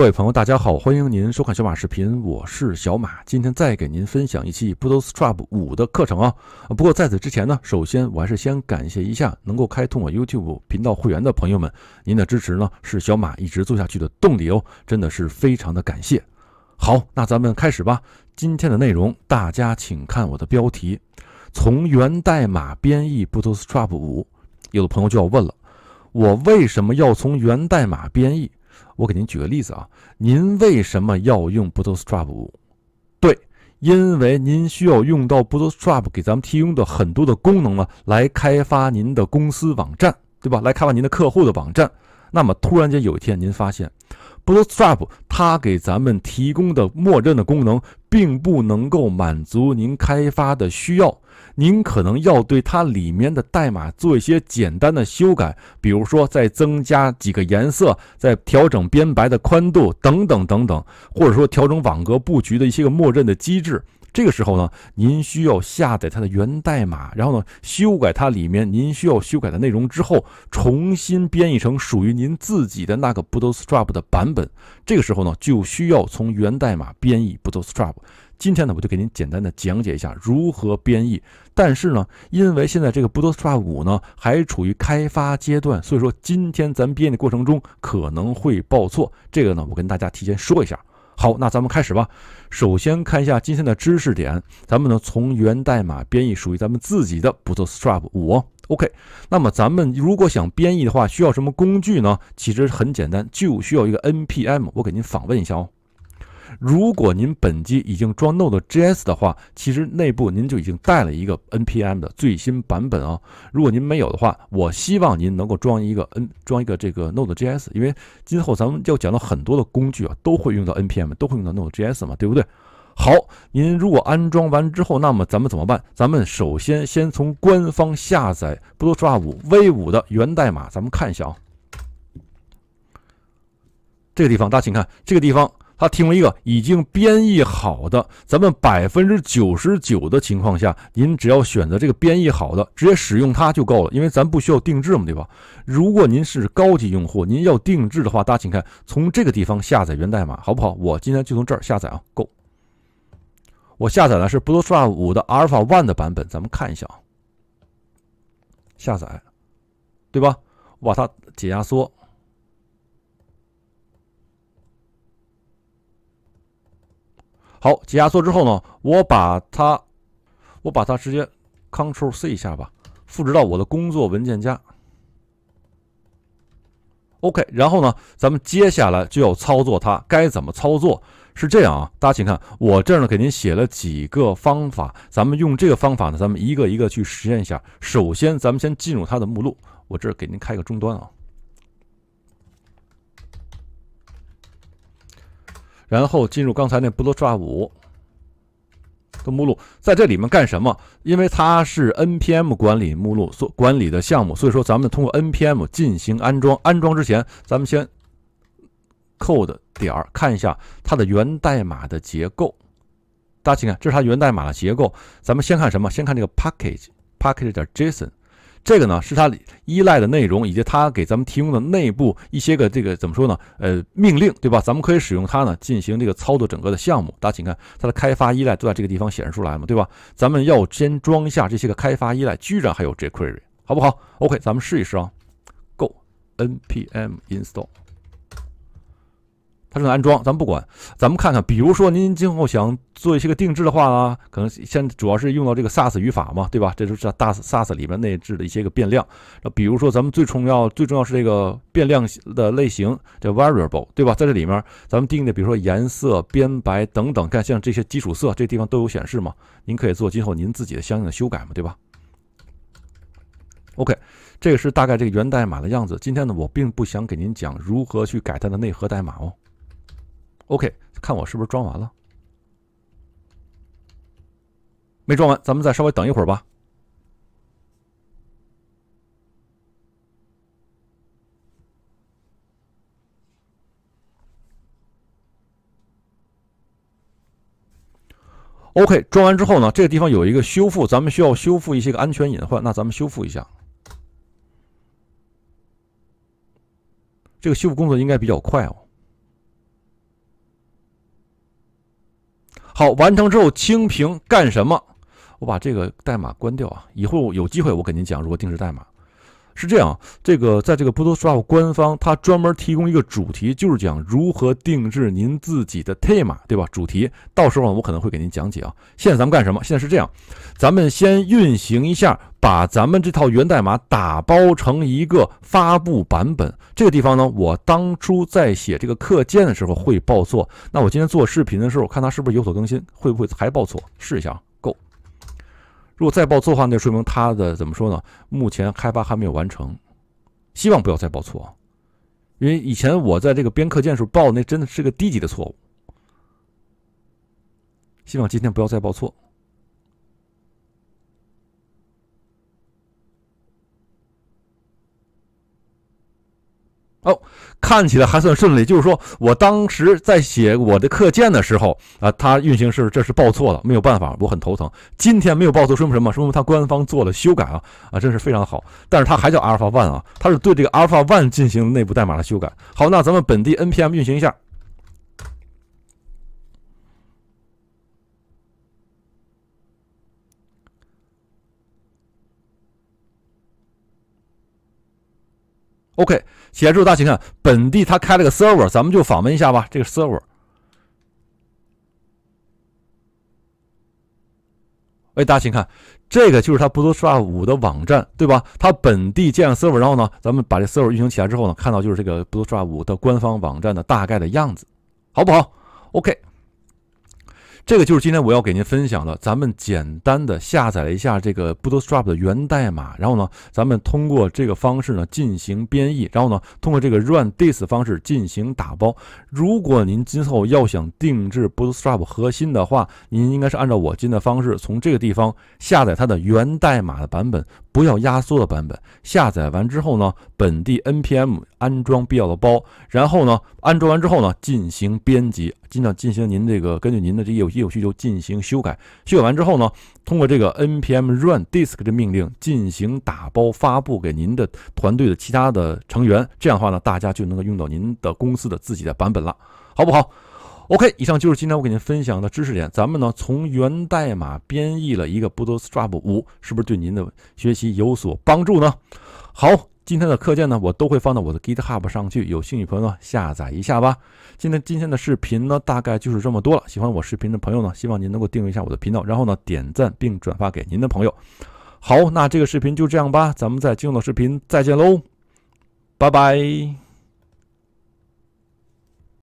各位朋友，大家好，欢迎您收看小马视频，我是小马。今天再给您分享一期 Bootstrap 五的课程啊。不过在此之前呢，首先我还是先感谢一下能够开通我 YouTube 频道会员的朋友们，您的支持呢是小马一直做下去的动力哦，真的是非常的感谢。好，那咱们开始吧。今天的内容大家请看我的标题：从源代码编译 Bootstrap 五。有的朋友就要问了，我为什么要从源代码编译？我给您举个例子啊，您为什么要用 Bootstrap？对，因为您需要用到 Bootstrap 给咱们提供的很多的功能呢，来开发您的公司网站，对吧？来开发您的客户的网站。那么突然间有一天，您发现 Bootstrap 它给咱们提供的默认的功能，并不能够满足您开发的需要。您可能要对它里面的代码做一些简单的修改，比如说再增加几个颜色，再调整边白的宽度等等等等，或者说调整网格布局的一些个默认的机制。这个时候呢，您需要下载它的源代码，然后呢，修改它里面您需要修改的内容之后，重新编译成属于您自己的那个 Bootstrap 的版本。这个时候呢，就需要从源代码编译 Bootstrap。今天呢，我就给您简单的讲解一下如何编译。但是呢，因为现在这个 Bootstrap 五呢还处于开发阶段，所以说今天咱编译过程中可能会报错，这个呢我跟大家提前说一下。好，那咱们开始吧。首先看一下今天的知识点，咱们呢从源代码编译属于咱们自己的 Bootstrap 五。OK，那么咱们如果想编译的话，需要什么工具呢？其实很简单，就需要一个 NPM，我给您访问一下哦。如果您本机已经装 Node.js 的话，其实内部您就已经带了一个 NPM 的最新版本啊。如果您没有的话，我希望您能够装一个 N，装一个这个 Node.js，因为今后咱们要讲到很多的工具啊，都会用到 NPM，都会用到 Node.js 嘛，对不对？好，您如果安装完之后，那么咱们怎么办？咱们首先先从官方下载 b o d e p 五 v 五的源代码，咱们看一下啊，这个地方，大家请看这个地方。他听了一个已经编译好的，咱们百分之九十九的情况下，您只要选择这个编译好的，直接使用它就够了，因为咱不需要定制嘛，对吧？如果您是高级用户，您要定制的话，大家请看，从这个地方下载源代码好不好？我今天就从这儿下载啊，Go，我下载的是 b l a z r 五的 Alpha One 的版本，咱们看一下啊，下载，对吧？我把它解压缩。好，解压缩之后呢，我把它，我把它直接 c t r l C 一下吧，复制到我的工作文件夹。OK，然后呢，咱们接下来就要操作它，该怎么操作？是这样啊，大家请看，我这儿呢给您写了几个方法，咱们用这个方法呢，咱们一个一个去实验一下。首先，咱们先进入它的目录，我这儿给您开个终端啊。然后进入刚才那 b l o c h w 五的目录，在这里面干什么？因为它是 npm 管理目录所管理的项目，所以说咱们通过 npm 进行安装。安装之前，咱们先 code 点儿看一下它的源代码的结构。大家请看，这是它源代码的结构。咱们先看什么？先看这个 package，package 点 json。这个呢是它依赖的内容，以及它给咱们提供的内部一些个这个怎么说呢？呃，命令对吧？咱们可以使用它呢进行这个操作，整个的项目。大家请看，它的开发依赖都在这个地方显示出来嘛，对吧？咱们要先装一下这些个开发依赖，居然还有 jQuery，好不好？OK，咱们试一试啊，Go NPM install。它正在安装，咱不管，咱们看看。比如说您今后想做一些个定制的话呢，可能先主要是用到这个 SAS a 语法嘛，对吧？这就是大 SAS 里面内置的一些个变量。那比如说咱们最重要、最重要是这个变量的类型叫 variable，对吧？在这里面咱们定的，比如说颜色、边白等等，看像这些基础色这地方都有显示嘛，您可以做今后您自己的相应的修改嘛，对吧？OK，这个是大概这个源代码的样子。今天呢，我并不想给您讲如何去改它的内核代码哦。OK，看我是不是装完了？没装完，咱们再稍微等一会儿吧。OK，装完之后呢，这个地方有一个修复，咱们需要修复一些个安全隐患，那咱们修复一下。这个修复工作应该比较快哦。好，完成之后清屏干什么？我把这个代码关掉啊，以后有机会我给您讲如何定制代码。是这样，这个在这个 Bootstrap 官方，它专门提供一个主题，就是讲如何定制您自己的 t 代码，对吧？主题，到时候我可能会给您讲解啊。现在咱们干什么？现在是这样，咱们先运行一下，把咱们这套源代码打包成一个发布版本。这个地方呢，我当初在写这个课件的时候会报错，那我今天做视频的时候，我看它是不是有所更新，会不会还报错？试一下啊。如果再报错的话，那说明它的怎么说呢？目前开发还没有完成，希望不要再报错，因为以前我在这个编课件时候报那真的是个低级的错误，希望今天不要再报错。哦，看起来还算顺利。就是说我当时在写我的课件的时候啊，它运行是这是报错了，没有办法，我很头疼。今天没有报错，说明什么？说明它官方做了修改啊啊，真是非常好。但是它还叫 Alpha One 啊，它是对这个 Alpha One 进行内部代码的修改。好，那咱们本地 NPM 运行一下。OK，协助大家请看，本地他开了个 server，咱们就访问一下吧。这个 server，哎，大家请看，这个就是他 Bootstrap 五的网站，对吧？他本地建了 server，然后呢，咱们把这 server 运行起来之后呢，看到就是这个 Bootstrap 五的官方网站的大概的样子，好不好？OK。这个就是今天我要给您分享的。咱们简单的下载了一下这个 Bootstrap 的源代码，然后呢，咱们通过这个方式呢进行编译，然后呢，通过这个 Run This 方式进行打包。如果您今后要想定制 Bootstrap 核心的话，您应该是按照我今天的方式，从这个地方下载它的源代码的版本，不要压缩的版本。下载完之后呢，本地 NPM 安装必要的包，然后呢，安装完之后呢进行编辑，尽量进行您这个根据您的这业务。业务需求进行修改，修改完之后呢，通过这个 npm run disk 的命令进行打包发布给您的团队的其他的成员。这样的话呢，大家就能够用到您的公司的自己的版本了，好不好？OK，以上就是今天我给您分享的知识点。咱们呢，从源代码编译了一个 Bootstrap 五，是不是对您的学习有所帮助呢？好。今天的课件呢，我都会放到我的 GitHub 上去，有兴趣朋友呢下载一下吧。今天今天的视频呢，大概就是这么多了。喜欢我视频的朋友呢，希望您能够订阅一下我的频道，然后呢点赞并转发给您的朋友。好，那这个视频就这样吧，咱们在今后的视频再见喽，拜拜。